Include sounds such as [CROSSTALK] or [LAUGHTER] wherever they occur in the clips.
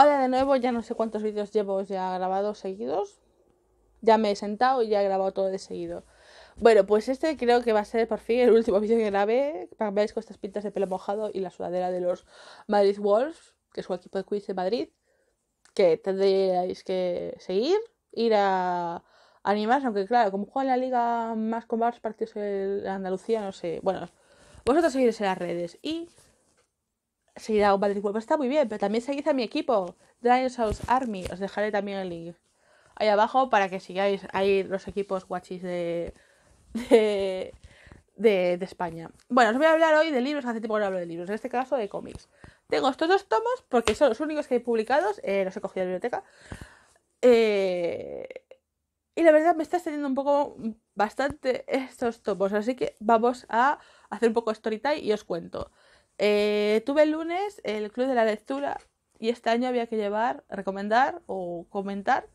Hola de nuevo, ya no sé cuántos vídeos llevo ya grabados seguidos. Ya me he sentado y ya he grabado todo de seguido. Bueno, pues este creo que va a ser por fin el último [LAUGHS] vídeo que grabé. Para que veáis con estas pintas de pelo mojado y la sudadera de los Madrid Wolves, que es un equipo de quiz de Madrid, que tendréis que seguir, ir a animarse, aunque claro, como juega en la liga más con varios partidos de Andalucía, no sé. Bueno, vosotros seguiréis en las redes y seguir a un está muy bien, pero también seguís a mi equipo, Souls Army. Os dejaré también el link ahí abajo para que sigáis ahí los equipos guachis de, de, España. Bueno, os voy a hablar hoy de libros, hace tiempo que no hablo de libros, en este caso de cómics. Tengo estos dos tomos porque son los únicos que he publicados, eh, los he cogido de la biblioteca. Eh, y la verdad me está extendiendo un poco bastante estos tomos, así que vamos a hacer un poco story time y os cuento. Eh, tuve el lunes el club de la lectura y este año había que llevar, recomendar o comentar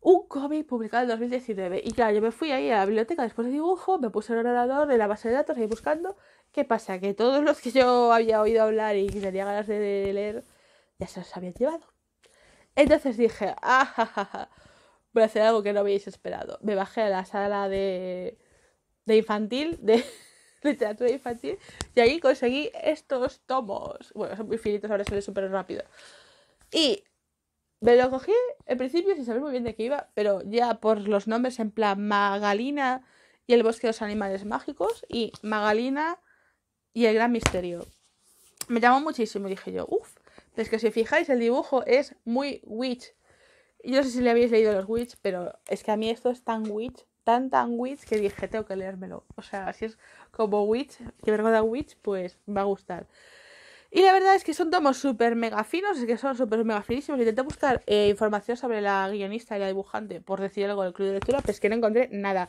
un cómic publicado en 2019. Y claro, yo me fui ahí a la biblioteca después de dibujo, me puse el ordenador en la base de datos ahí buscando. ¿Qué pasa? Que todos los que yo había oído hablar y que tenía ganas de leer ya se los habían llevado. Entonces dije, ah, voy a hacer algo que no habéis esperado. Me bajé a la sala de, de infantil de, literatura infantil. Y ahí conseguí estos tomos. Bueno, son muy finitos, ahora sale súper rápido. Y me lo cogí en principio sin saber muy bien de qué iba, pero ya por los nombres en plan Magalina y el bosque de los animales mágicos y Magalina y el gran misterio. Me llamó muchísimo dije yo, uff, es que si fijáis el dibujo es muy witch. Yo no sé si le habéis leído los witch, pero es que a mí esto es tan witch tan tan witch que dije, tengo que leérmelo. O sea, si es como witch, que me witch, pues va a gustar. Y la verdad es que son tomos súper mega finos, es que son súper mega finísimos. Intenté buscar eh, información sobre la guionista y la dibujante, por decir algo del club de lectura, pues es que no encontré nada.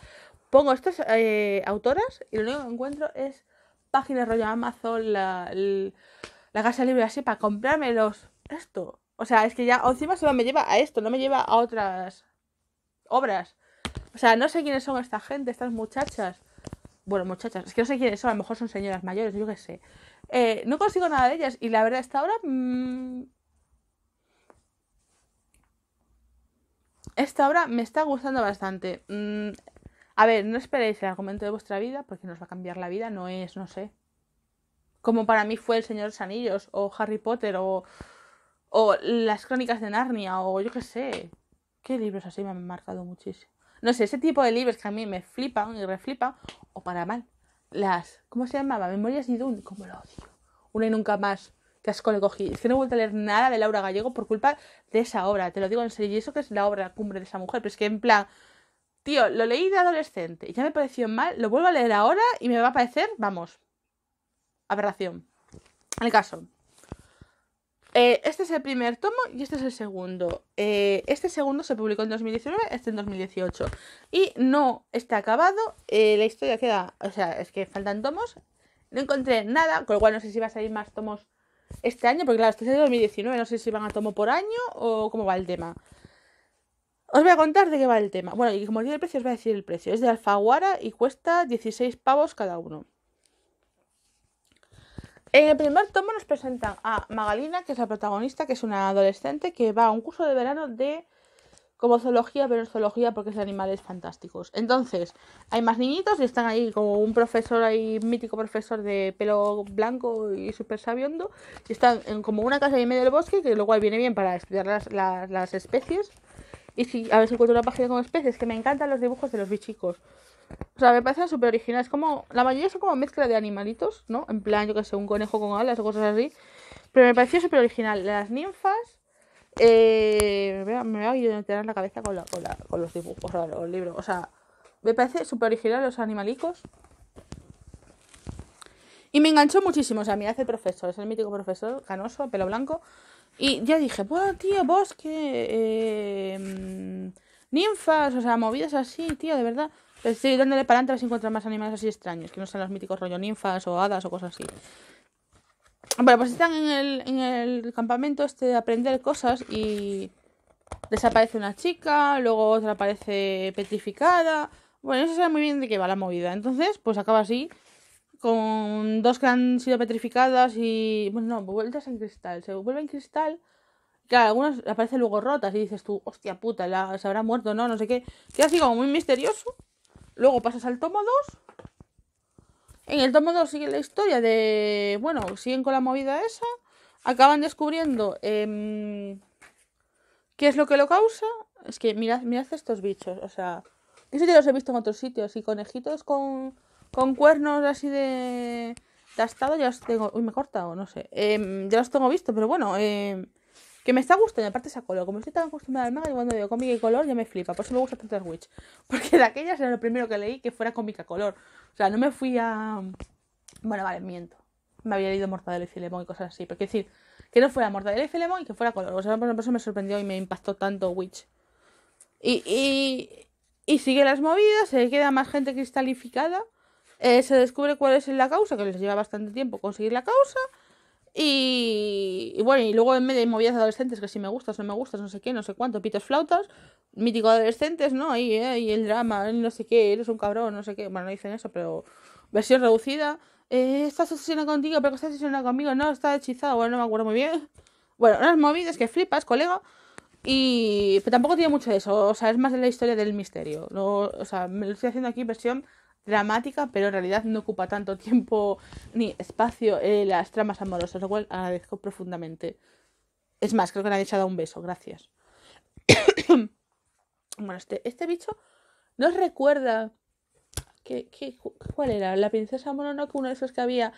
Pongo estas eh, autoras y lo único que encuentro es páginas rollo Amazon, la, la casa libre así, para comprármelos. Esto. O sea, es que ya encima solo me lleva a esto, no me lleva a otras obras. O sea, no sé quiénes son esta gente, estas muchachas. Bueno, muchachas, es que no sé quiénes son, a lo mejor son señoras mayores, yo qué sé. Eh, no consigo nada de ellas y la verdad, esta obra, Esta mm, obra me está gustando bastante. Mm, a ver, no esperéis el argumento de vuestra vida porque nos va a cambiar la vida, no es, no sé. Como para mí fue El Señor de los Anillos o Harry Potter o, o Las Crónicas de Narnia o yo qué sé. ¿Qué libros así me han marcado muchísimo? No sé, ese tipo de libros que a mí me flipan y reflipan, o para mal. Las, ¿cómo se llamaba? Memorias de Dun como lo odio. Una y nunca más. Que asco le cogí. Es que no he vuelto a leer nada de Laura Gallego por culpa de esa obra, te lo digo en serio. Y eso que es la obra cumbre de esa mujer, pero es que en plan, tío, lo leí de adolescente y ya me pareció mal, lo vuelvo a leer ahora y me va a parecer, vamos, aberración. El caso. Eh, este es el primer tomo y este es el segundo. Eh, este segundo se publicó en 2019, este en 2018. Y no está acabado, eh, la historia queda, o sea, es que faltan tomos. No encontré nada, con lo cual no sé si va a salir más tomos este año, porque claro, este es de 2019, no sé si van a tomo por año o cómo va el tema. Os voy a contar de qué va el tema. Bueno, y como os el precio, os voy a decir el precio. Es de Alfaguara y cuesta 16 pavos cada uno. En el primer tomo nos presentan a Magalina, que es la protagonista, que es una adolescente que va a un curso de verano de como zoología, pero zoología porque es animales fantásticos. Entonces, hay más niñitos y están ahí como un profesor ahí, mítico profesor de pelo blanco y súper sabiondo, y están en como una casa en medio del bosque, que lo cual viene bien para estudiar las, especies. Y a ver si encuentro una página con especies, que me encantan los dibujos de los bichicos. O sea, me parece súper originales. Como, la mayoría son como mezcla de animalitos, ¿no? En plan, yo que sé, un conejo con alas o cosas así. Pero me pareció súper original. Las ninfas. Eh, me voy a en la cabeza con, la, con, con, los dibujos o los libros. O sea, me parece súper original los animalicos. Y me enganchó muchísimo. O sea, mira hace el profesor, es el mítico profesor, canoso, pelo blanco. Y ya dije, bueno, tío, bosque, eh, mm, ninfas, o sea, movidas así, tío, de verdad. Estoy dándole para adelante a ver si más animales así extraños, que no sean los míticos rollo ninfas o hadas o cosas así. Bueno, pues están en el, campamento este de aprender cosas y desaparece una chica, luego otra aparece petrificada. Bueno, eso se sabe muy bien de qué va la movida. Entonces, pues acaba así, con dos que han sido petrificadas y... Bueno, no, vueltas en cristal. Se vuelve en cristal. Claro, algunas aparecen luego rotas y dices tú, hostia puta, se habrá muerto, ¿no? No sé qué. Queda así como muy misterioso. Luego pasas al tomo 2. En el tomo 2 sigue la historia de. Bueno, siguen con la movida esa. Acaban descubriendo em, qué es lo que lo causa. Es que mirad, mirad estos bichos. O sea, eso ya los he visto en otros sitios. Y conejitos con, con cuernos así de. tastados, ya los tengo. Uy, me he cortado, no sé. Em, ya los tengo visto, pero bueno. Eh, que me está gustando, aparte esa color. Como estoy tan acostumbrada al manga, y cuando veo cómica y color ya me flipa. Por eso me gusta tanto Witch. [LAUGHS] Porque de aquellas era lo primero que leí que fuera cómica color. O sea, no me fui a. Bueno, vale, miento. Me había leído Mortadelo y Filemón y cosas así. Pero es decir, que no fuera Mortadelo y Filemón y que fuera color. O sea, por eso me sorprendió y me impactó tanto Witch. Y, sigue las movidas, se queda más gente cristalificada. Eh, se descubre cuál es la causa, que les lleva bastante tiempo conseguir la causa. Y, bueno, y luego en medio de movidas adolescentes que si me gustas, no me gustas, no sé qué, no sé cuánto, pitos flautas, mítico adolescentes, ¿no? Ahí, ¿eh? y el drama, no sé qué, eres un cabrón, no sé qué, bueno, no dicen eso, pero versión reducida. Eh, estás obsesionada contigo, pero que estás conmigo, no, está hechizado, bueno, no me acuerdo muy bien. Bueno, unas movidas que flipas, colega. Y pero tampoco tiene mucho de eso, o sea, es más de la historia del misterio. No, o sea, me lo estoy haciendo aquí versión dramática, pero en realidad no ocupa tanto tiempo ni espacio eh, las tramas amorosas, lo cual agradezco profundamente. Es más, creo que nadie se ha un beso, gracias. [COUGHS] bueno, este, este bicho nos recuerda. ¿Cuál era? La princesa Mononoke, uno de esos que había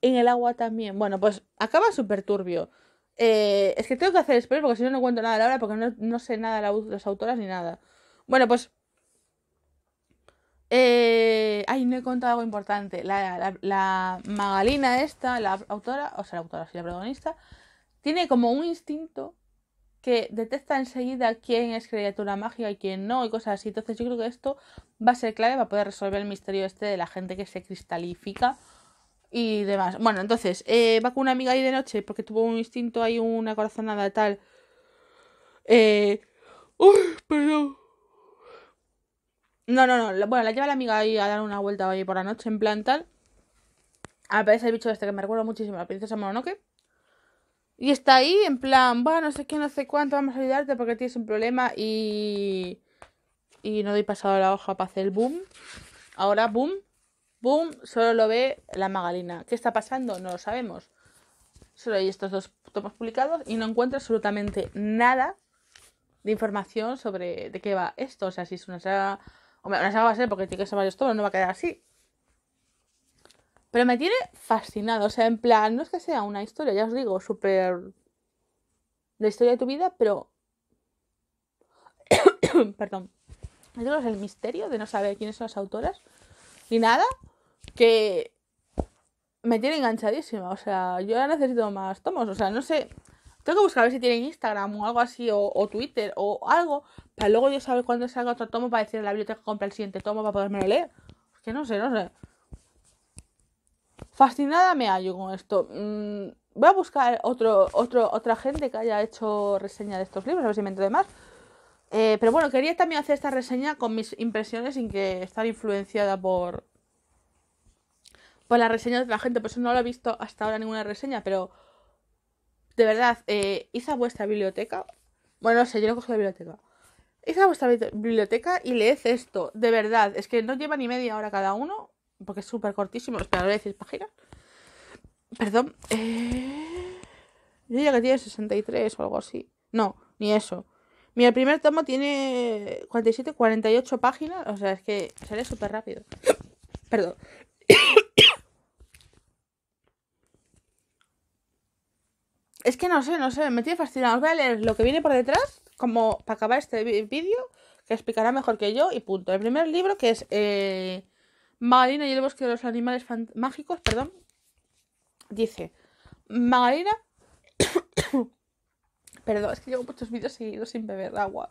en el agua también. Bueno, pues acaba súper turbio. Eh, es que tengo que hacer spoiler porque si no, no cuento nada de la obra porque no, sé nada de las autoras ni nada. Bueno, pues eh, ay, no he contado algo importante. La, Magalina esta, la autora, o sea, la autora, sí, la protagonista, tiene como un instinto que detecta enseguida quién es criatura mágica y quién no y cosas así. Entonces yo creo que esto va a ser clave va a poder resolver el misterio este de la gente que se cristalifica y demás. Bueno, entonces, eh, va con una amiga ahí de noche porque tuvo un instinto, hay una corazonada tal. Eh... Uy, perdón. No, no, no. Bueno, la lleva la amiga ahí a dar una vuelta hoy por la noche, en plan tal. Aparece el bicho este que me recuerda muchísimo la princesa Mononoke. Y está ahí, en plan, va, no sé qué, no sé cuánto, vamos a ayudarte porque tienes un problema y. Y no doy pasado la hoja para hacer el boom. Ahora, boom, boom, solo lo ve la Magalina. ¿Qué está pasando? No lo sabemos. Solo hay estos dos tomas publicados y no encuentro absolutamente nada de información sobre de qué va esto. O sea, si es una saga Hombre, una se va a ser porque tiene que ser varios tomos, no va a quedar así. Pero me tiene fascinado, o sea, en plan, no es que sea una historia, ya os digo, súper... La historia de tu vida, pero... [COUGHS] Perdón. Es el misterio de no saber quiénes son las autoras. Y nada, que me tiene enganchadísima. O sea, yo ahora necesito más tomos. O sea, no sé. Tengo que buscar a ver si tienen Instagram o algo así, o, Twitter o algo, para luego yo saber cuándo salga otro tomo para decir a la biblioteca que compra el siguiente tomo para poderme leer. Es que no sé, no sé. Fascinada me hallo con esto. Mm, voy a buscar otro, otro, otra gente que haya hecho reseña de estos libros, a ver si me entro de más. Eh, pero bueno, quería también hacer esta reseña con mis impresiones sin que estar influenciada por, por la reseña de la gente. Por eso no lo he visto hasta ahora ninguna reseña, pero de verdad, eh, a vuestra biblioteca. Bueno, no sé, yo no cojo la biblioteca. Id a vuestra biblioteca y leed esto. De verdad, es que no lleva ni media hora cada uno, porque es súper cortísimo. Espera, voy a decir páginas. Perdón. Eh, yo diría que tiene 63 o algo así. No, ni eso. Mira, el primer tomo tiene 47, 48 páginas. O sea, es que sale súper rápido. Perdón. Es que no sé, no sé, me tiene fascinado. Os voy a leer lo que viene por detrás, como para acabar este vídeo, que explicará mejor que yo, y punto. El primer libro, que es eh, y el bosque de los animales mágicos, perdón, dice: marina. [COUGHS] perdón, es que llevo muchos vídeos seguidos sin beber agua.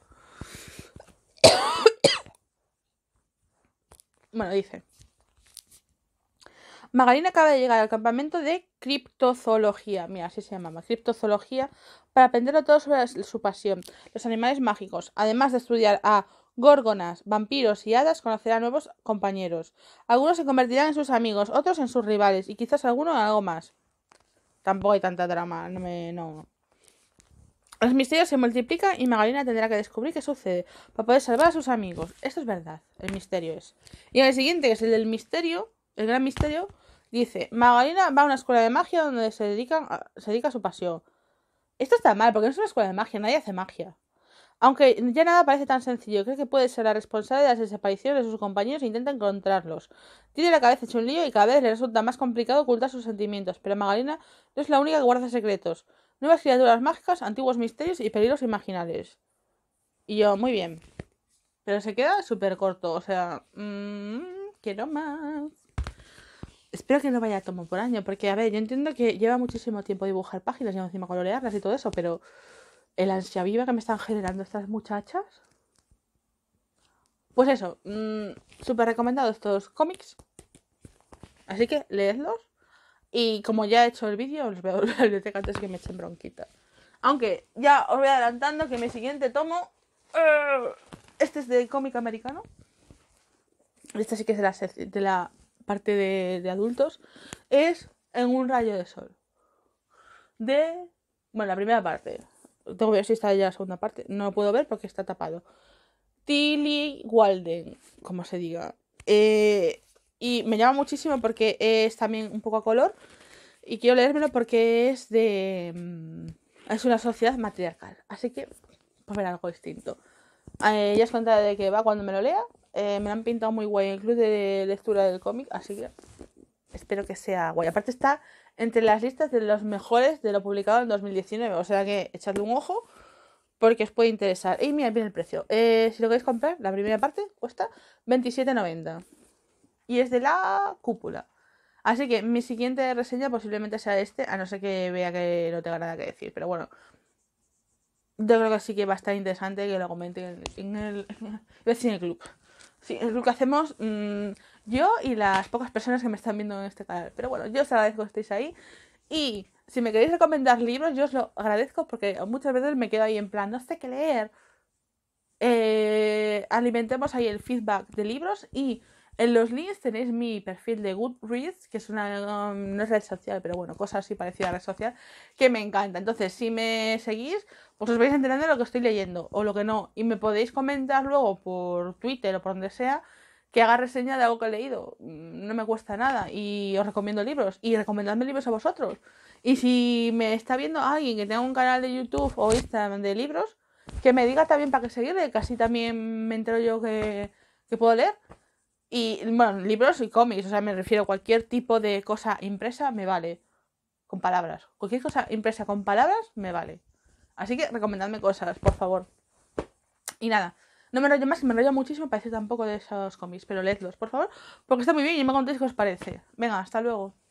[COUGHS] bueno, dice. Magalina acaba de llegar al campamento de criptozoología, mira, así se llamaba, criptozoología, para aprenderlo todo sobre su pasión, los animales mágicos. Además de estudiar a górgonas, vampiros y hadas, conocerá nuevos compañeros. Algunos se convertirán en sus amigos, otros en sus rivales y quizás alguno en algo más. Tampoco hay tanta drama, no me... No. Los misterios se multiplican y Magalina tendrá que descubrir qué sucede para poder salvar a sus amigos. Esto es verdad, el misterio es. Y en el siguiente, que es el del misterio, el gran misterio dice, Magalina va a una escuela de magia donde se, dedican a, se dedica a su pasión. Esto está mal, porque no es una escuela de magia, nadie hace magia. Aunque ya nada parece tan sencillo, cree que puede ser la responsable de las desapariciones de sus compañeros e intenta encontrarlos. Tiene la cabeza hecha un lío y cada vez le resulta más complicado ocultar sus sentimientos, pero Magalina no es la única que guarda secretos. Nuevas criaturas mágicas, antiguos misterios y peligros imaginarios. Y yo, muy bien. Pero se queda súper corto, o sea... Mmm, quiero más espero que no vaya a tomo por año, porque a ver, yo entiendo que lleva muchísimo tiempo dibujar páginas y encima colorearlas y todo eso, pero el ansia viva que me están generando estas muchachas. Pues eso, mm, súper recomendado estos cómics. Así que leedlos. Y como ya he hecho el vídeo, Os voy a dar la biblioteca antes que me echen bronquita. Aunque ya os voy adelantando que mi siguiente tomo. Eh, este es de cómic americano. Este sí que es de la Parte de, adultos, es en un rayo de sol. De. Bueno, la primera parte. Tengo que ver si está ya la segunda parte. No lo puedo ver porque está tapado. Tilly Walden, como se diga. Eh, y me llama muchísimo porque es también un poco a color. Y quiero leérmelo porque es de. Mm, es una sociedad matriarcal. Así que, pues ver algo distinto. Eh, ya os contaré de que va cuando me lo lea. Eh, me lo han pintado muy guay el club de lectura del cómic, así que espero que sea guay. Aparte está entre las listas de los mejores de lo publicado en 2019, o sea que echadle un ojo porque os puede interesar. Y mira, viene el precio. Eh, si lo queréis comprar, la primera parte cuesta 27,90. Y es de la cúpula. Así que mi siguiente reseña posiblemente sea este, a no ser que vea que no tenga nada que decir. Pero bueno, yo creo que sí que va a estar interesante que lo comenten en el, en en el club. Sí, es lo que hacemos mm, yo y las pocas personas que me están viendo en este canal. Pero bueno, yo os agradezco que estéis ahí. Y si me queréis recomendar libros, yo os lo agradezco porque muchas veces me quedo ahí en plan, no sé qué leer. Eh, alimentemos ahí el feedback de libros y en los links tenéis mi perfil de Goodreads, que es una, um, no es red social, pero bueno, cosas así parecida a red social, que me encanta. Entonces, si me seguís, pues os vais enterando de lo que estoy leyendo o lo que no. Y me podéis comentar luego por Twitter o por donde sea que haga reseña de algo que he leído. Mm, no me cuesta nada y os recomiendo libros. Y recomendadme libros a vosotros. Y si me está viendo alguien que tenga un canal de YouTube o Instagram de libros, que me diga también para qué seguirle, que así también me entero yo que puedo leer. Y bueno, libros y cómics, o sea, me refiero a cualquier tipo de cosa impresa, me vale. Con palabras. Cualquier cosa impresa con palabras, me vale. Así que recomendadme cosas, por favor. Y nada, no me rollo más, me rollo muchísimo para decir tampoco de esos cómics, pero leedlos, por favor, porque está muy bien y me contéis qué os parece. Venga, hasta luego.